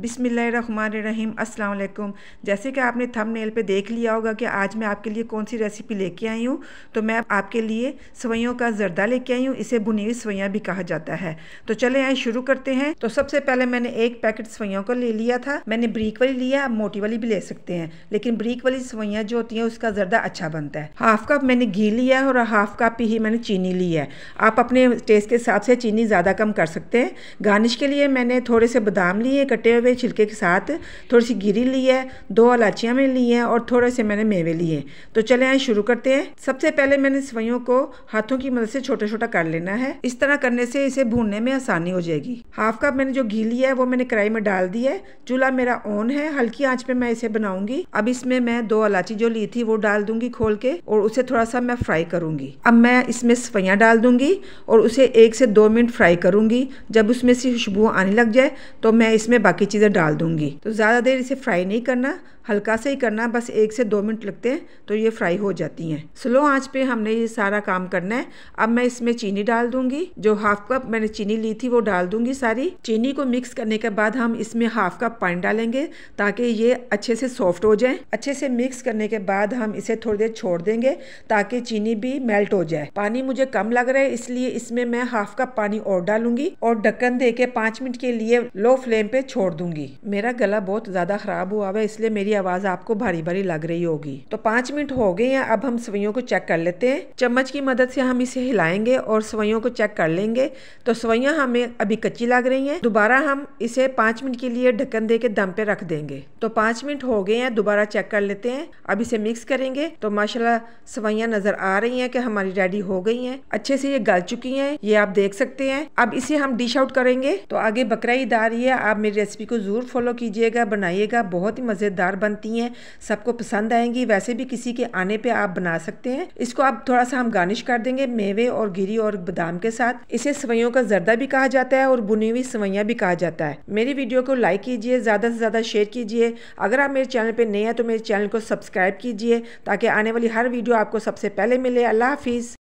बिसमीम अल्लाम जैसे कि आपने थंबनेल पे देख लिया होगा कि आज मैं आपके लिए कौन सी रेसिपी लेके आई हूँ तो मैं आपके लिए सवैयों का जरदा लेके आई हूँ इसे भुनी हुई सवैयाँ भी कहा जाता है तो चले आए शुरू करते हैं तो सबसे पहले मैंने एक पैकेट सवैयों का ले लिया था मैंने ब्रीक वाली लिया आप मोटी वाली भी ले सकते हैं लेकिन ब्रीक वाली सवैयाँ जो होती हैं उसका ज़रदा अच्छा बनता है हाफ कप मैंने घी लिया है और हाफ कप ही मैंने चीनी ली है आप अपने टेस्ट के हिसाब से चीनी ज़्यादा कम कर सकते हैं गार्निश के लिए मैंने थोड़े से बादाम लिए कटे हुए हुए छिलके के साथ थोड़ी सी गिरी ली है दो इलाचियाँ मैंने ली हैं और थोड़े से मैंने मेवे लिए तो चले आए शुरू करते हैं सबसे पहले मैंने सवैयों को हाथों की मदद से छोटा छोटा कर लेना है इस तरह करने से इसे भूनने में आसानी हो जाएगी हाफ कप मैंने जो घी लिया है वो मैंने कढ़ाई में डाल दी है चूल्हा मेरा ऑन है हल्की आँच पे मैं इसे बनाऊंगी अब इसमें मैं दो इलाची जो ली थी वो डाल दूंगी खोल के और उसे थोड़ा सा मैं फ्राई करूंगी अब मैं इसमें सफैया डाल दूंगी और उसे एक से दो मिनट फ्राई करूंगी जब उसमें से खुशबू आने लग जाए तो मैं इसमें बाकी चीज़ चीज़ें डाल दूंगी तो ज़्यादा देर इसे फ्राई नहीं करना हल्का से ही करना बस एक से दो मिनट लगते हैं तो ये फ्राई हो जाती हैं स्लो आंच पे हमने ये सारा काम करना है अब मैं इसमें चीनी डाल दूंगी जो हाफ कप मैंने चीनी ली थी वो डाल दूंगी सारी चीनी को मिक्स करने के बाद हम इसमें हाफ कप पानी डालेंगे ताकि ये अच्छे से सॉफ्ट हो जाए अच्छे से मिक्स करने के बाद हम इसे थोड़ी देर छोड़ देंगे ताकि चीनी भी मेल्ट हो जाए पानी मुझे कम लग रहा है इसलिए इसमें मैं हाफ कप पानी और डालूंगी और ढक्कन दे के मिनट के लिए लो फ्लेम पे छोड़ दूंगी मेरा गला बहुत ज़्यादा खराब हुआ है इसलिए मेरी आवाज आपको भारी भारी लग रही होगी तो पाँच मिनट हो गए हैं अब हम सवैयों को चेक कर लेते हैं चम्मच की मदद से हम इसे हिलाएंगे और सवैयों को चेक कर लेंगे तो सवैयाँ हमें अभी कच्ची लग रही हैं दोबारा हम इसे पाँच मिनट के लिए ढक्कन दे के दम पे रख देंगे तो पाँच मिनट हो गए हैं दोबारा चेक कर लेते हैं अब इसे मिक्स करेंगे तो माशाला सवैयाँ नजर आ रही हैं कि हमारी रेडी हो गई हैं अच्छे से ये गल चुकी हैं ये आप देख सकते हैं अब इसे हम डिश आउट करेंगे तो आगे बकरा ईद आ रही है आप मेरी रेसिपी को जरूर फॉलो कीजिएगा बनाइएगा बहुत ही मज़ेदार बन बनती हैं सबको पसंद आएंगी वैसे भी किसी के आने पे आप बना सकते हैं इसको आप थोड़ा सा हम गार्निश कर देंगे मेवे और गिरी और बादाम के साथ इसे सवैयों का जर्दा भी कहा जाता है और बुनी हुई सवैया भी कहा जाता है मेरी वीडियो को लाइक कीजिए ज़्यादा से ज़्यादा शेयर कीजिए अगर आप मेरे चैनल पर नए हैं तो मेरे चैनल को सब्सक्राइब कीजिए ताकि आने वाली हर वीडियो आपको सबसे पहले मिले अल्लाह हाफिज़